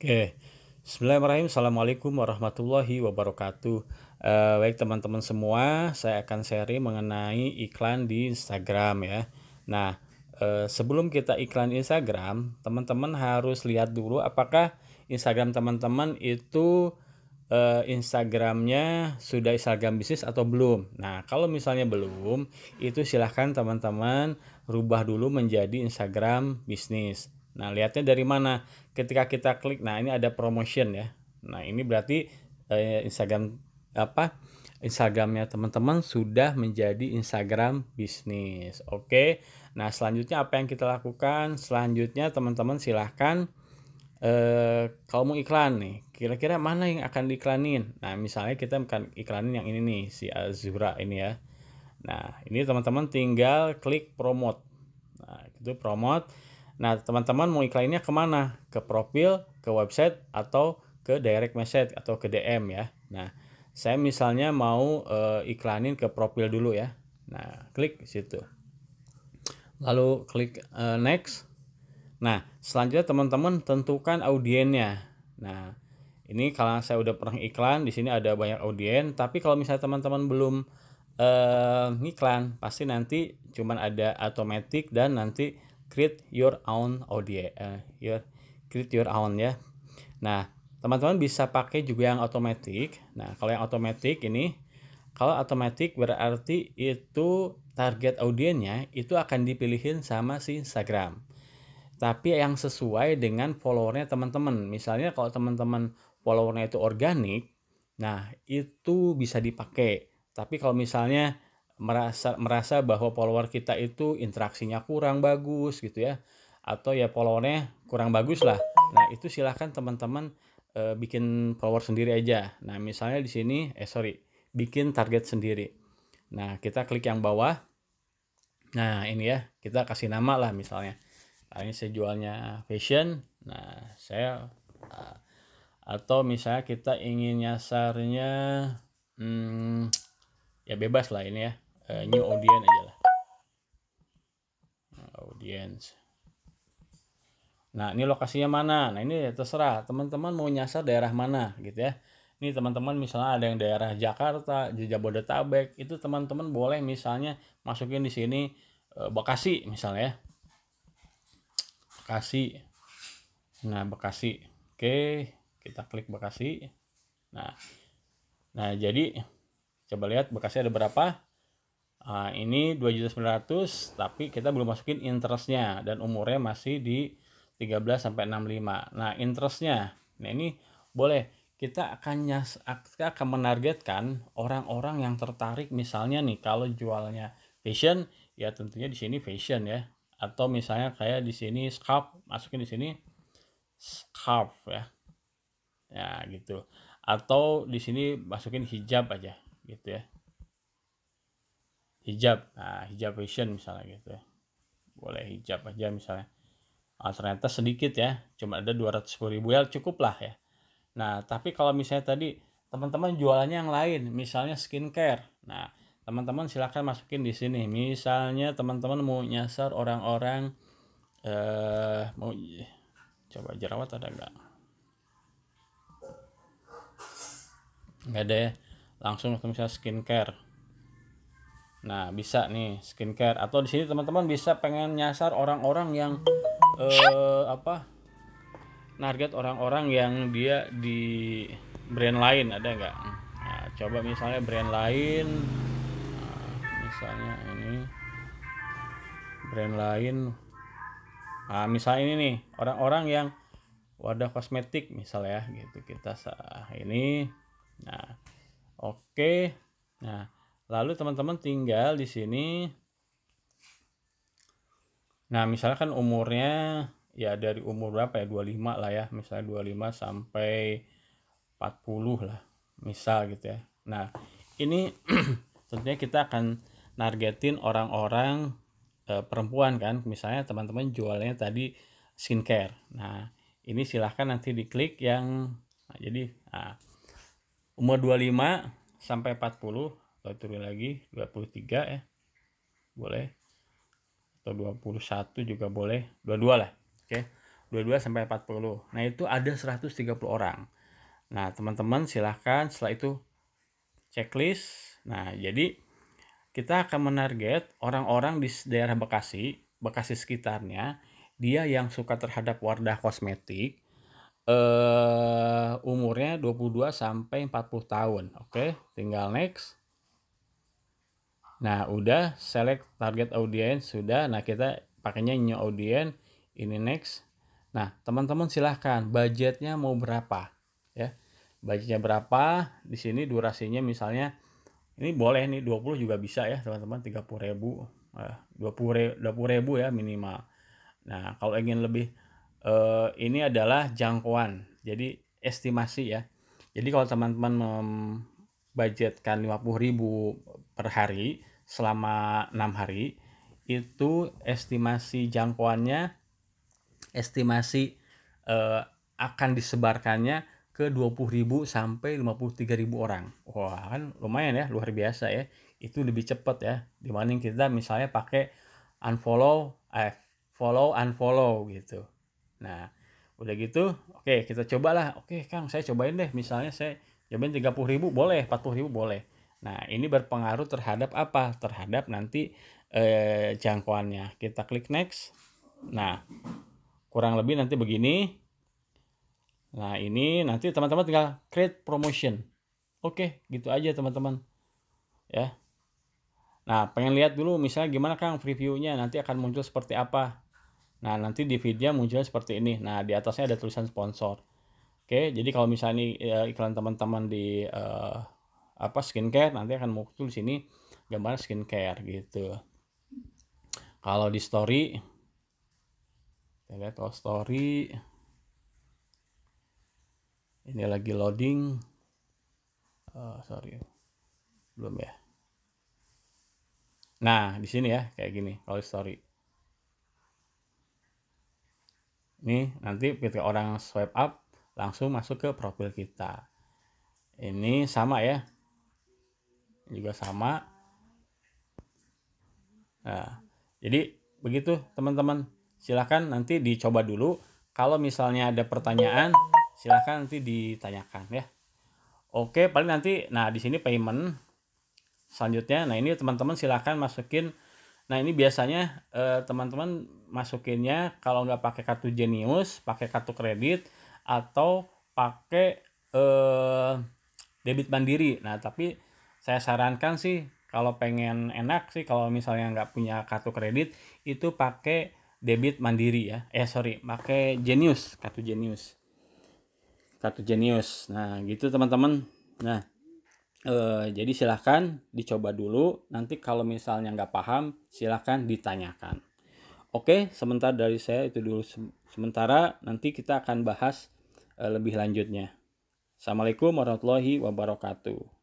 Oke, Bismillahirrahmanirrahim. Assalamualaikum warahmatullahi wabarakatuh. Uh, baik teman-teman semua, saya akan sharing mengenai iklan di Instagram ya. Nah, uh, sebelum kita iklan Instagram, teman-teman harus lihat dulu apakah Instagram teman-teman itu uh, Instagramnya sudah Instagram bisnis atau belum. Nah, kalau misalnya belum, itu silahkan teman-teman rubah dulu menjadi Instagram bisnis. Nah, lihatnya dari mana? Ketika kita klik, nah ini ada promotion ya. Nah, ini berarti eh, Instagram apa? Instagramnya teman-teman sudah menjadi Instagram bisnis. Oke. Nah, selanjutnya apa yang kita lakukan? Selanjutnya teman-teman silahkan eh, kalau mau iklan nih, kira-kira mana yang akan diiklanin? Nah, misalnya kita akan iklanin yang ini nih, si Azura ini ya. Nah, ini teman-teman tinggal klik promote. Nah, itu promote. Nah, teman-teman mau iklannya kemana? Ke profil, ke website, atau ke direct message atau ke DM ya. Nah, saya misalnya mau e, eh, iklanin ke profil dulu ya. Nah, klik situ. Lalu klik e, next. Nah, selanjutnya teman-teman tentukan audiennya. Nah, ini kalau saya udah pernah iklan, di sini ada banyak audien. Tapi kalau misalnya teman-teman belum e, eh, iklan, pasti nanti cuman ada automatic dan nanti create your own audio uh, your create your own ya nah teman-teman bisa pakai juga yang otomatis nah kalau yang otomatis ini kalau otomatis berarti itu target audiennya itu akan dipilihin sama si Instagram tapi yang sesuai dengan followernya teman-teman misalnya kalau teman-teman followernya itu organik nah itu bisa dipakai tapi kalau misalnya merasa merasa bahwa follower kita itu interaksinya kurang bagus gitu ya atau ya followernya kurang bagus lah nah itu silahkan teman-teman e, bikin follower sendiri aja nah misalnya di sini eh sorry bikin target sendiri nah kita klik yang bawah nah ini ya kita kasih nama lah misalnya nah, ini saya jualnya fashion nah saya eh, atau misalnya kita ingin nyasarnya hmm, ya bebas lah ini ya Eh, new audience aja lah nah, audience nah ini lokasinya mana nah ini terserah teman-teman mau nyasar daerah mana gitu ya ini teman-teman misalnya ada yang daerah Jakarta Jabodetabek itu teman-teman boleh misalnya masukin di sini eh, Bekasi misalnya ya Bekasi nah Bekasi oke kita klik Bekasi nah nah jadi coba lihat Bekasi ada berapa uh, ini 2.900 tapi kita belum masukin interestnya dan umurnya masih di 13 sampai 65 nah interestnya nah ini boleh kita akan nyas kita akan menargetkan orang-orang yang tertarik misalnya nih kalau jualnya fashion ya tentunya di sini fashion ya atau misalnya kayak di sini scarf masukin di sini scarf ya ya gitu atau di sini masukin hijab aja gitu ya hijab nah hijab fashion misalnya gitu ya. boleh hijab aja misalnya ternyata sedikit ya cuma ada 210 ribu ya cukup lah ya nah tapi kalau misalnya tadi teman-teman jualannya yang lain misalnya skincare nah teman-teman silahkan masukin di sini misalnya teman-teman mau nyasar orang-orang eh mau coba jerawat ada nggak nggak ada ya langsung misalnya skincare Nah, bisa nih skincare atau di sini teman-teman bisa pengen nyasar orang-orang yang eh, apa? Target orang-orang yang dia di brand lain ada nggak? Nah, coba misalnya brand lain nah, misalnya ini brand lain nah misalnya ini nih orang-orang yang wadah kosmetik misalnya gitu kita sah ini nah oke okay. nah lalu teman-teman tinggal di sini nah misalkan umurnya ya dari umur berapa ya 25 lah ya misalnya 25 sampai 40 lah misal gitu ya nah ini tentunya kita akan nargetin orang-orang e, perempuan kan misalnya teman-teman jualnya tadi skincare nah ini silahkan nanti diklik yang nah, jadi nah, umur 25 sampai 40 atau turun lagi 23 ya boleh atau 21 juga boleh 22 lah oke okay. 22 sampai 40 nah itu ada 130 orang nah teman-teman silahkan setelah itu checklist nah jadi kita akan menarget orang-orang di daerah Bekasi Bekasi sekitarnya dia yang suka terhadap wardah kosmetik eh umurnya 22 sampai 40 tahun. Oke, okay? tinggal next. Nah, udah select target audience sudah. Nah, kita pakainya new audience, ini next. Nah, teman-teman silahkan budgetnya mau berapa ya. Budgetnya berapa? Di sini durasinya misalnya ini boleh nih 20 juga bisa ya, teman-teman 30.000 eh, 20 ribu ya minimal. Nah, kalau ingin lebih eh, ini adalah jangkauan. Jadi estimasi ya. Jadi kalau teman-teman membudgetkan ribu per hari, selama enam hari itu estimasi jangkauannya estimasi eh, akan disebarkannya ke 20.000 sampai 53.000 orang. Wah, kan lumayan ya, luar biasa ya. Itu lebih cepat ya dibanding kita misalnya pakai unfollow eh follow unfollow gitu. Nah, udah gitu, oke kita cobalah. Oke, Kang, saya cobain deh misalnya saya cobain 30.000 boleh, 40.000 boleh. Nah, ini berpengaruh terhadap apa? Terhadap nanti eh, jangkauannya. Kita klik next. Nah, kurang lebih nanti begini. Nah, ini nanti teman-teman tinggal create promotion. Oke, gitu aja teman-teman. Ya. Nah, pengen lihat dulu misalnya gimana Kang previewnya nanti akan muncul seperti apa. Nah, nanti di video munculnya seperti ini. Nah, di atasnya ada tulisan sponsor. Oke, jadi kalau misalnya ini, eh, iklan teman-teman di uh, apa skincare nanti akan muncul di sini gambar skincare gitu kalau di story kita lihat kalau oh, story ini lagi loading oh, sorry belum ya nah di sini ya kayak gini kalau story ini nanti ketika orang swipe up langsung masuk ke profil kita ini sama ya juga sama nah, jadi begitu teman-teman silahkan nanti dicoba dulu kalau misalnya ada pertanyaan silahkan nanti ditanyakan ya oke paling nanti nah di sini payment selanjutnya nah ini teman-teman silahkan masukin nah ini biasanya eh, teman-teman eh, masukinnya kalau nggak pakai kartu Genius pakai kartu kredit atau pakai eh, debit mandiri nah tapi saya sarankan sih kalau pengen enak sih kalau misalnya nggak punya kartu kredit itu pakai debit mandiri ya eh sorry pakai genius kartu genius kartu genius nah gitu teman-teman nah eh, jadi silahkan dicoba dulu nanti kalau misalnya nggak paham silahkan ditanyakan Oke, sementara dari saya itu dulu sementara nanti kita akan bahas eh, lebih lanjutnya. Assalamualaikum warahmatullahi wabarakatuh.